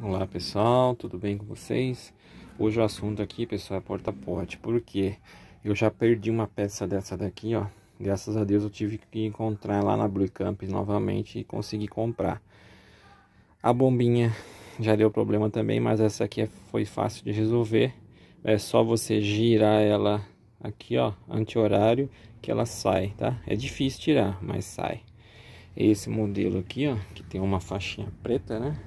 Olá pessoal, tudo bem com vocês? Hoje o assunto aqui, pessoal, é porta-pote, porque eu já perdi uma peça dessa daqui, ó. Graças a Deus eu tive que encontrar lá na Blue Camp novamente e consegui comprar. A bombinha já deu problema também, mas essa aqui é, foi fácil de resolver. É só você girar ela aqui, ó, anti-horário, que ela sai, tá? É difícil tirar, mas sai. Esse modelo aqui, ó, que tem uma faixinha preta, né?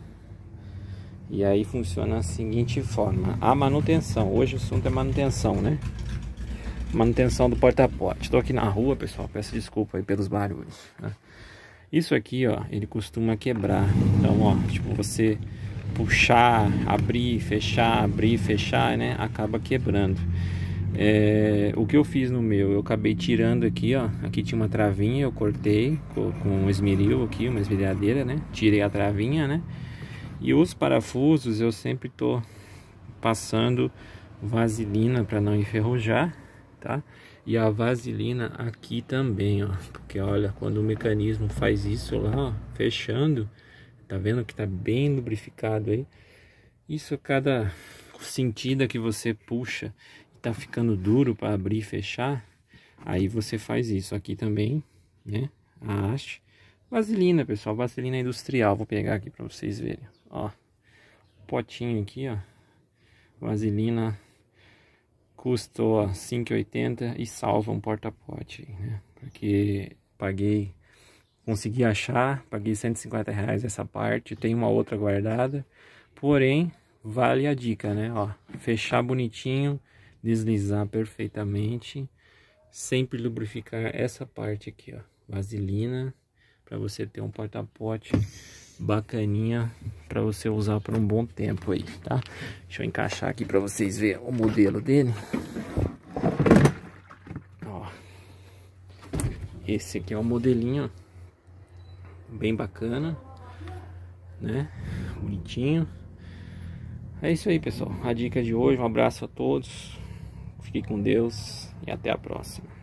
E aí funciona da seguinte forma: a manutenção. Hoje o assunto é manutenção, né? Manutenção do porta porte Estou aqui na rua, pessoal. Peço desculpa aí pelos barulhos. Né? Isso aqui, ó, ele costuma quebrar. Então, ó, tipo você puxar, abrir, fechar, abrir, fechar, né? Acaba quebrando. É, o que eu fiz no meu, eu acabei tirando aqui, ó. Aqui tinha uma travinha, eu cortei com, com um esmeril aqui, uma esmerilhadeira, né? Tirei a travinha, né? E os parafusos eu sempre tô passando vaselina para não enferrujar, tá? E a vaselina aqui também, ó, porque olha, quando o mecanismo faz isso lá, ó, fechando, tá vendo que tá bem lubrificado aí? Isso cada sentida que você puxa e tá ficando duro para abrir e fechar, aí você faz isso aqui também, né? A haste. Vaselina, pessoal, vaselina industrial, vou pegar aqui para vocês verem. Ó, potinho aqui, ó. Vaselina custou 5,80 e salva um porta-pote, né? Porque paguei, consegui achar, paguei 150 reais essa parte, tem uma outra guardada. Porém, vale a dica, né? Ó, fechar bonitinho, deslizar perfeitamente. Sempre lubrificar essa parte aqui, ó. Vaselina, para você ter um porta-pote bacaninha para você usar por um bom tempo aí, tá? Deixa eu encaixar aqui para vocês verem o modelo dele. Ó, esse aqui é um modelinho bem bacana, né? Bonitinho. É isso aí, pessoal. A dica de hoje. Um abraço a todos. Fique com Deus e até a próxima.